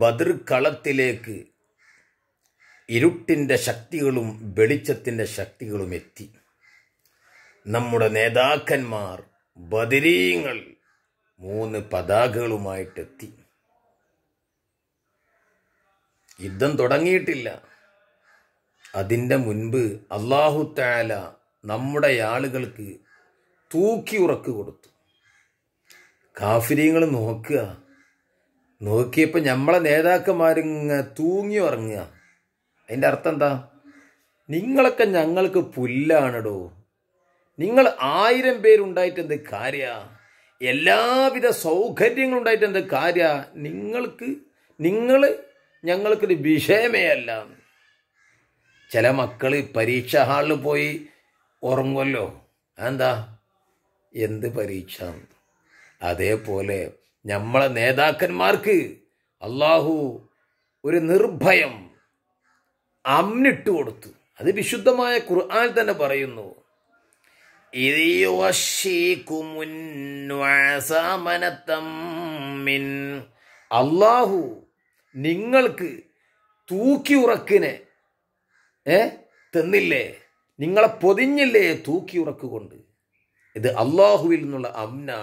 ബദർ കളത്തിലേക്ക് ഇരുട്ടിൻ്റെ ശക്തികളും വെളിച്ചത്തിൻ്റെ ശക്തികളും എത്തി നമ്മുടെ നേതാക്കന്മാർ ബദരീങ്ങൾ മൂന്ന് പതാകകളുമായിട്ടെത്തി യുദ്ധം തുടങ്ങിയിട്ടില്ല അതിൻ്റെ മുൻപ് അള്ളാഹു താല നമ്മുടെ ആളുകൾക്ക് തൂക്കി ഉറക്ക് കൊടുത്തു കാഫര്യങ്ങൾ നോക്കുക നോക്കിയപ്പോൾ നമ്മളെ നേതാക്കന്മാരിങ്ങ തൂങ്ങി ഉറങ്ങുക അതിൻ്റെ അർത്ഥം എന്താ നിങ്ങളൊക്കെ ഞങ്ങൾക്ക് പുല്ലാണടോ നിങ്ങൾ ആയിരം പേരുണ്ടായിട്ട് എന്ത് കാര്യ എല്ലാവിധ സൗകര്യങ്ങളും ഉണ്ടായിട്ട് എന്ത് കാര്യ നിങ്ങൾക്ക് നിങ്ങൾ ഞങ്ങൾക്കൊരു വിഷയമേ അല്ല ചില മക്കൾ പരീക്ഷാ ഹാളിൽ പോയി ഉറങ്ങുമല്ലോ എന്താ എന്ത് പരീക്ഷ അതേപോലെ നമ്മളെ നേതാക്കന്മാർക്ക് അള്ളാഹു ഒരു നിർഭയം അമ്നിട്ട് കൊടുത്തു അത് വിശുദ്ധമായ ഖുർആൻ തന്നെ പറയുന്നു അള്ളാഹു നിങ്ങൾക്ക് തൂക്കി ഉറക്കിനെ ഏ തന്നില്ലേ നിങ്ങളെ പൊതിഞ്ഞില്ലേ തൂക്കി ഉറക്കുകൊണ്ട് ഇത് അള്ളാഹുവിൽ നിന്നുള്ള അമ്ന